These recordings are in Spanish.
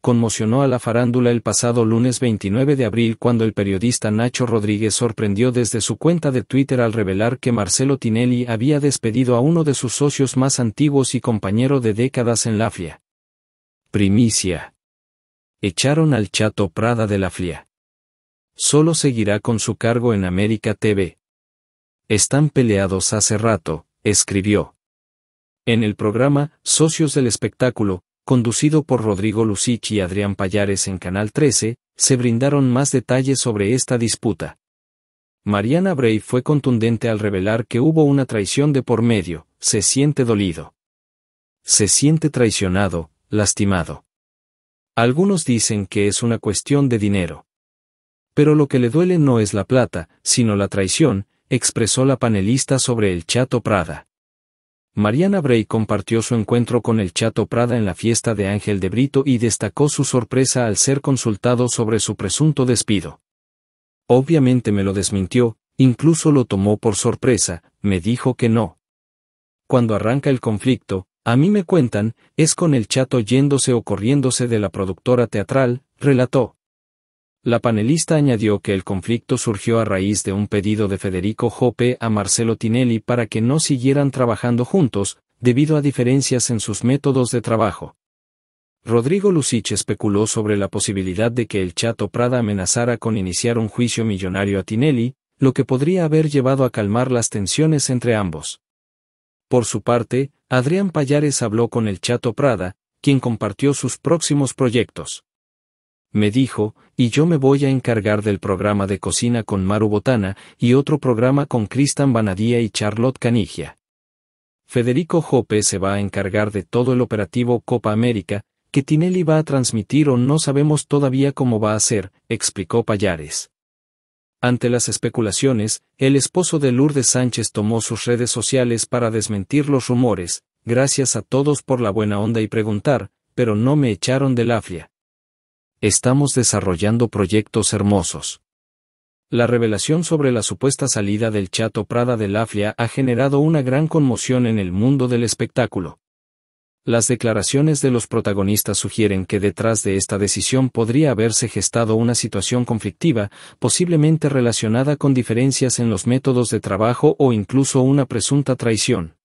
conmocionó a la farándula el pasado lunes 29 de abril cuando el periodista Nacho Rodríguez sorprendió desde su cuenta de Twitter al revelar que Marcelo Tinelli había despedido a uno de sus socios más antiguos y compañero de décadas en la FIA. Primicia. Echaron al Chato Prada de la FLIA. Solo seguirá con su cargo en América TV. Están peleados hace rato, escribió. En el programa, Socios del Espectáculo, conducido por Rodrigo Lucich y Adrián Payares en Canal 13, se brindaron más detalles sobre esta disputa. Mariana Bray fue contundente al revelar que hubo una traición de por medio, se siente dolido. Se siente traicionado, lastimado. Algunos dicen que es una cuestión de dinero. Pero lo que le duele no es la plata, sino la traición, expresó la panelista sobre el Chato Prada. Mariana Bray compartió su encuentro con el Chato Prada en la fiesta de Ángel de Brito y destacó su sorpresa al ser consultado sobre su presunto despido. Obviamente me lo desmintió, incluso lo tomó por sorpresa, me dijo que no. Cuando arranca el conflicto, a mí me cuentan, es con el Chato yéndose o corriéndose de la productora teatral, relató. La panelista añadió que el conflicto surgió a raíz de un pedido de Federico Jope a Marcelo Tinelli para que no siguieran trabajando juntos, debido a diferencias en sus métodos de trabajo. Rodrigo Lucich especuló sobre la posibilidad de que el Chato Prada amenazara con iniciar un juicio millonario a Tinelli, lo que podría haber llevado a calmar las tensiones entre ambos. Por su parte, Adrián Payares habló con el Chato Prada, quien compartió sus próximos proyectos. Me dijo, y yo me voy a encargar del programa de cocina con Maru Botana y otro programa con Cristian Banadía y Charlotte Canigia. Federico Jope se va a encargar de todo el operativo Copa América, que Tinelli va a transmitir o no sabemos todavía cómo va a ser, explicó Payares. Ante las especulaciones, el esposo de Lourdes Sánchez tomó sus redes sociales para desmentir los rumores, gracias a todos por la buena onda y preguntar, pero no me echaron de la Estamos desarrollando proyectos hermosos. La revelación sobre la supuesta salida del Chato Prada de Lafia ha generado una gran conmoción en el mundo del espectáculo. Las declaraciones de los protagonistas sugieren que detrás de esta decisión podría haberse gestado una situación conflictiva, posiblemente relacionada con diferencias en los métodos de trabajo o incluso una presunta traición.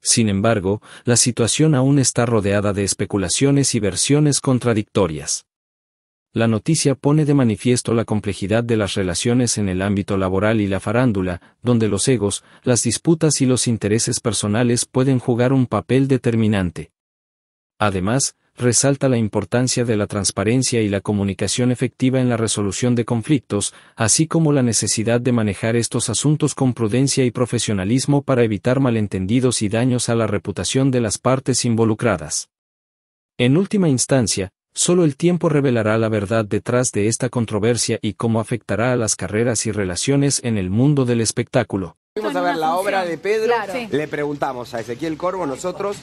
Sin embargo, la situación aún está rodeada de especulaciones y versiones contradictorias. La noticia pone de manifiesto la complejidad de las relaciones en el ámbito laboral y la farándula, donde los egos, las disputas y los intereses personales pueden jugar un papel determinante. Además, resalta la importancia de la transparencia y la comunicación efectiva en la resolución de conflictos, así como la necesidad de manejar estos asuntos con prudencia y profesionalismo para evitar malentendidos y daños a la reputación de las partes involucradas. En última instancia, Solo el tiempo revelará la verdad detrás de esta controversia y cómo afectará a las carreras y relaciones en el mundo del espectáculo. Fuimos a ver la obra de Pedro, le preguntamos a Ezequiel Corvo nosotros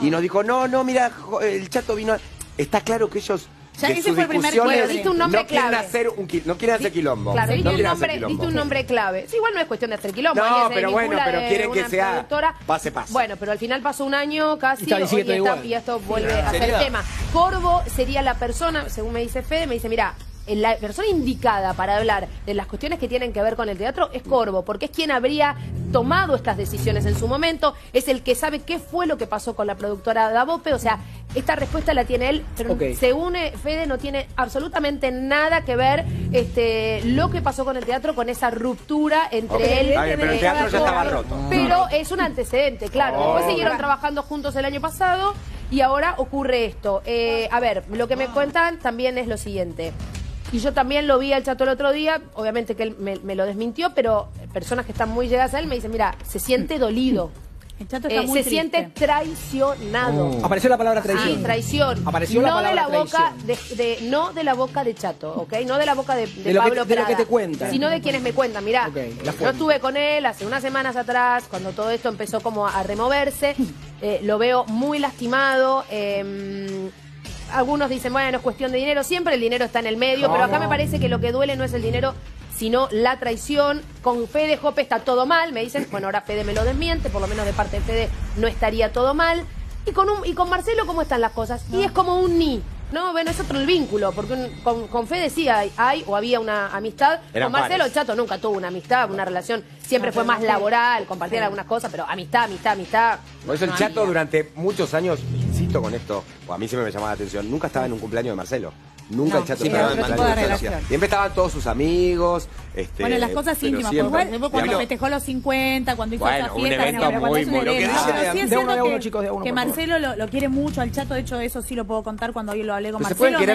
y nos dijo, no, no, mira, el chato vino, está claro que ellos ya que ese fue el primer diste un nombre no clave. Quieren hacer un, no quieren hacer quilombo. Claro, diste, un nombre, un nombre, clave. igual no es cuestión de hacer quilombo. No, pero bueno, pero quieren que sea productora. pase pase. Bueno, pero al final pasó un año casi y, esto vuelve a ah, ser tema. Corvo sería la persona, según me dice Fede, me dice, mira, eh, la persona indicada para hablar de las cuestiones que tienen que ver con el teatro es Corvo, porque es quien habría tomado estas decisiones en su momento, es el que sabe qué fue lo que pasó con la productora Davope, o sea, esta respuesta la tiene él, pero según Fede no tiene absolutamente nada que ver este, lo que pasó con el teatro, con esa ruptura entre él... y pero el teatro Pero es un antecedente, claro. Oh. Después siguieron trabajando juntos el año pasado y ahora ocurre esto. Eh, a ver, lo que me ah. cuentan también es lo siguiente. Y yo también lo vi al chato el otro día, obviamente que él me, lo desmintió, pero personas que están muy llegadas a él me dicen, mira, se siente dolido. El chato está eh, muy se siente traicionado. Oh. Apareció la palabra traición. Sí, traición. Apareció la palabra de la boca de, no de la boca de Chato, ¿ok? No de la boca de, Pablo que, te cuentan. Sino de quienes me cuentan. Mirá, yo estuve con él hace unas semanas atrás, cuando todo esto empezó como a removerse. Eh, lo veo muy lastimado. Em, algunos dicen, bueno, es cuestión de dinero, siempre el dinero está en el medio, pero acá me parece que lo que duele no es el dinero, sino la traición. Con Fede Jope está todo mal, me dicen, bueno, ahora Fede me lo desmiente, por lo menos de parte de Fede no estaría todo mal. Y con, y con Marcelo, ¿cómo están las cosas? Y es como un ni. No, bueno, es otro el vínculo, porque con, con, Fede sí hay, o había una amistad. con Marcelo el Chato nunca tuvo una amistad, una relación, siempre fue más laboral, compartir algunas cosas, pero amistad, amistad, amistad. No, es el Chato durante muchos años con esto, o a mí siempre me llamaba la atención, nunca estaba en un cumpleaños de Marcelo. Nunca el chato estaba en Siempre estaban todos sus amigos. Este, bueno, las cosas íntimas. cuando festejó los 50, cuando hizo esa fiesta, un evento muy, lo que uno, que, chicos, que Marcelo lo, quiere mucho al chato. De hecho, eso sí lo puedo contar cuando hoy lo hablé con Marcelo. Yo lo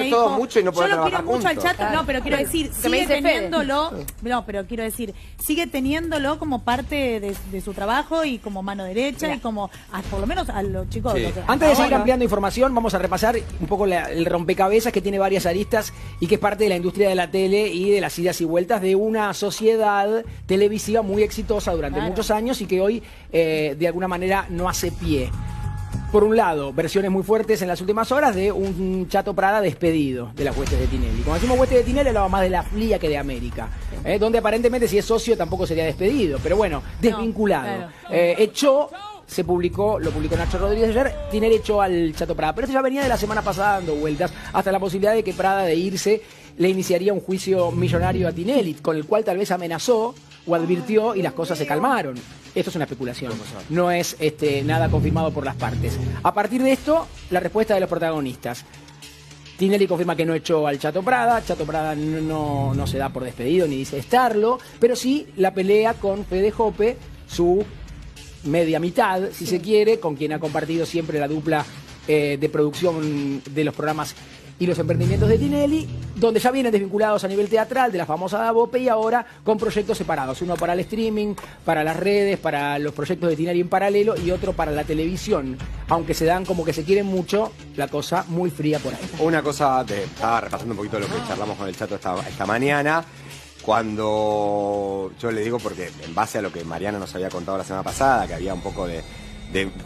quiero mucho al chato, no, pero quiero decir, sigue teniéndolo. No, pero quiero decir, sigue teniéndolo como parte de, su trabajo y como mano derecha y como, por lo menos a los chicos. Antes de seguir ampliando información, vamos a repasar un poco el rompecabezas que tiene varias aristas y que es parte de la industria de la tele y de las idas y vueltas de una sociedad televisiva muy exitosa durante muchos años y que hoy eh, de alguna manera no hace pie. Por un lado, versiones muy fuertes en las últimas horas de un Chato Prada despedido de las huestes de Tinelli. Cuando decimos huestes de Tinelli hablaba más de la FLIA que de América, eh, donde aparentemente si es socio tampoco sería despedido, pero bueno, desvinculado. Eh, echó se publicó, lo publicó Nacho Rodríguez ayer, Tinelli echó al Chato Prada. Pero esto ya venía de la semana pasada dando vueltas, hasta la posibilidad de que Prada de irse le iniciaría un juicio millonario a Tinelli, con el cual tal vez amenazó o advirtió y las cosas se calmaron. Esto es una especulación, no es este, nada confirmado por las partes. A partir de esto, la respuesta de los protagonistas. Tinelli confirma que no echó al Chato Prada, Chato Prada no, no, se da por despedido ni dice estarlo, pero sí la pelea con Fede Jope, su media mitad, si se quiere, con quien ha compartido siempre la dupla eh, de producción de los programas y los emprendimientos de Tinelli, donde ya vienen desvinculados a nivel teatral de la famosa Davope y ahora con proyectos separados, uno para el streaming, para las redes, para los proyectos de Tinelli en paralelo y otro para la televisión, aunque se dan como que se quieren mucho, la cosa muy fría por ahí. Una cosa, estaba repasando un poquito lo que charlamos con el chato esta mañana, cuando yo le digo, porque en base a lo que Mariana nos había contado la semana pasada, que había un poco de,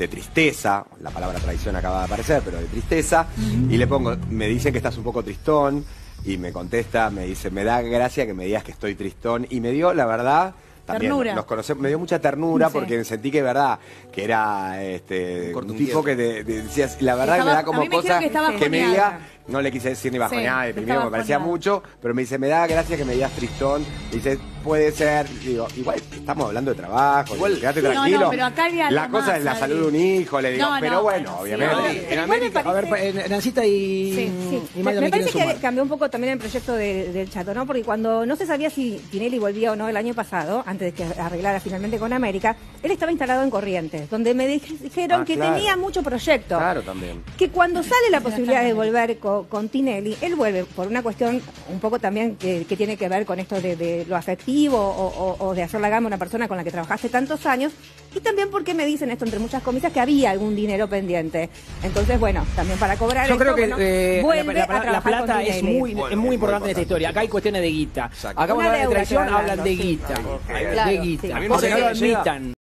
tristeza, la palabra traición acaba de aparecer, pero de tristeza, y le pongo, me dicen que estás un poco tristón, y me contesta, me dice, me da gracia que me digas que estoy tristón, y me dio, la verdad, también nos conocemos, me dio mucha ternura porque sentí que verdad, que era este, un, tipo que decías, la verdad me da como cosa que, que me diga no le quise decir ni bajo nada, primero me parecía mucho, pero me dice, me da gracias que me digas tristón. Me dice, puede ser. Digo, igual estamos hablando de trabajo, igual quédate tranquilo. la cosa es la salud de un hijo, le digo, pero bueno, obviamente. en América. A ver, Nancita y. Sí, sí. me, parece que cambió un poco también el proyecto del Chato, ¿no? Porque cuando no se sabía si Tinelli volvía o no el año pasado, antes de que arreglara finalmente con América, él estaba instalado en Corrientes, donde me dijeron ah, que tenía mucho proyecto. Claro, también. Que cuando sale la posibilidad de volver con con Continelli, él vuelve por una cuestión un poco también que, tiene que ver con esto de, lo afectivo o, de hacer la gama a una persona con la que trabajaste tantos años y también porque me dicen esto entre muchas comillas que había algún dinero pendiente. Entonces, bueno, también para cobrar Yo creo que la, plata es muy, importante, en esta historia. Acá hay cuestiones de guita. Acá en hablan de traición hablan de guita. De guita. A no lo admitan.